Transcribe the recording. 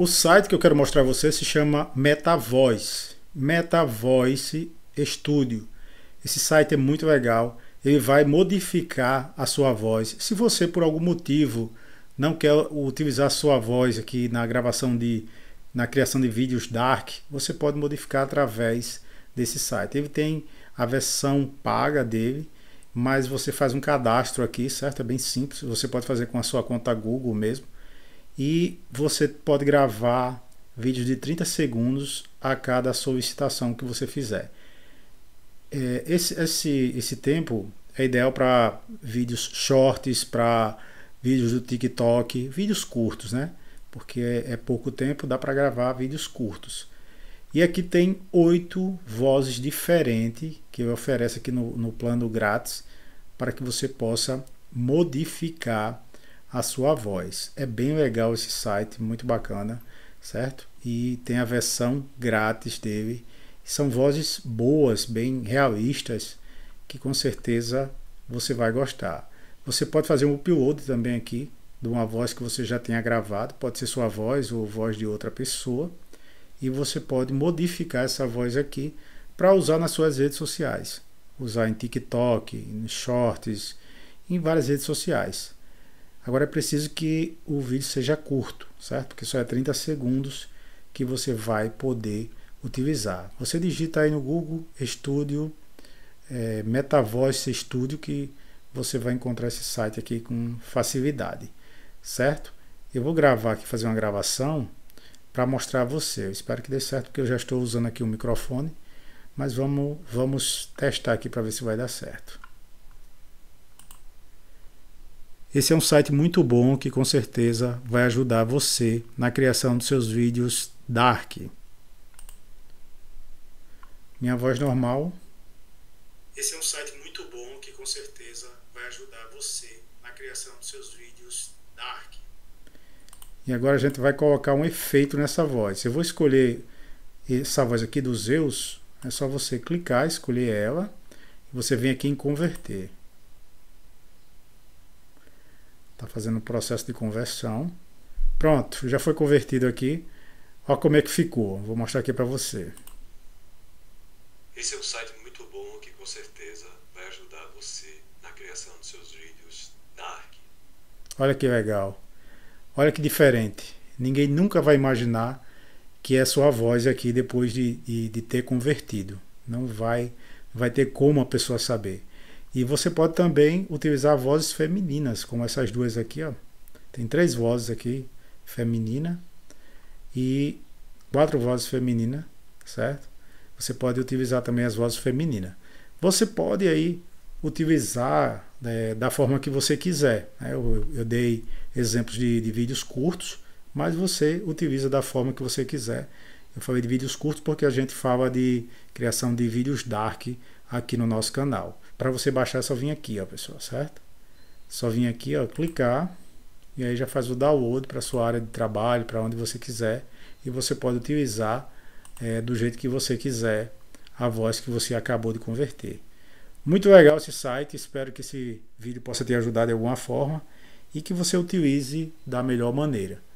o site que eu quero mostrar a você se chama MetaVoice, MetaVoice Studio. Esse site é muito legal, ele vai modificar a sua voz. Se você por algum motivo não quer utilizar a sua voz aqui na gravação de na criação de vídeos dark, você pode modificar através desse site. Ele tem a versão paga dele, mas você faz um cadastro aqui, certo? É bem simples, você pode fazer com a sua conta Google mesmo e você pode gravar vídeos de 30 segundos a cada solicitação que você fizer. É, esse, esse, esse tempo é ideal para vídeos shorts, para vídeos do TikTok, vídeos curtos, né? Porque é, é pouco tempo, dá para gravar vídeos curtos. E aqui tem oito vozes diferentes que eu ofereço aqui no, no plano grátis para que você possa modificar a sua voz. É bem legal esse site, muito bacana, certo? E tem a versão grátis dele. São vozes boas, bem realistas, que com certeza você vai gostar. Você pode fazer um upload também aqui de uma voz que você já tenha gravado, pode ser sua voz ou voz de outra pessoa, e você pode modificar essa voz aqui para usar nas suas redes sociais, usar em TikTok, em shorts, em várias redes sociais. Agora é preciso que o vídeo seja curto, certo? Porque só é 30 segundos que você vai poder utilizar. Você digita aí no Google Studio, é, MetaVoice Studio, que você vai encontrar esse site aqui com facilidade, certo? Eu vou gravar aqui, fazer uma gravação para mostrar a você. Eu espero que dê certo, porque eu já estou usando aqui o microfone, mas vamos, vamos testar aqui para ver se vai dar certo. Esse é um site muito bom que com certeza vai ajudar você na criação dos seus vídeos dark. Minha voz normal. Esse é um site muito bom que com certeza vai ajudar você na criação dos seus vídeos dark. E agora a gente vai colocar um efeito nessa voz. Eu vou escolher essa voz aqui do Zeus. É só você clicar, escolher ela. Você vem aqui em converter. fazendo o processo de conversão. Pronto, já foi convertido aqui. Olha como é que ficou. Vou mostrar aqui para você. Esse é um site muito bom que com certeza vai ajudar você na criação dos seus vídeos na ARC. Olha que legal. Olha que diferente. Ninguém nunca vai imaginar que é sua voz aqui depois de, de, de ter convertido. Não vai, vai ter como a pessoa saber. E você pode também utilizar vozes femininas, como essas duas aqui, ó. Tem três vozes aqui, feminina e quatro vozes femininas, certo? Você pode utilizar também as vozes femininas. Você pode aí utilizar né, da forma que você quiser. Né? Eu, eu, dei exemplos de, de vídeos curtos, mas você utiliza da forma que você quiser. Eu falei de vídeos curtos porque a gente fala de criação de vídeos dark aqui no nosso canal. Para você baixar é só vir aqui, ó, pessoal, certo? Só vir aqui, ó, clicar e aí já faz o download para sua área de trabalho, para onde você quiser e você pode utilizar é, do jeito que você quiser a voz que você acabou de converter. Muito legal esse site, espero que esse vídeo possa te ajudar de alguma forma e que você utilize da melhor maneira.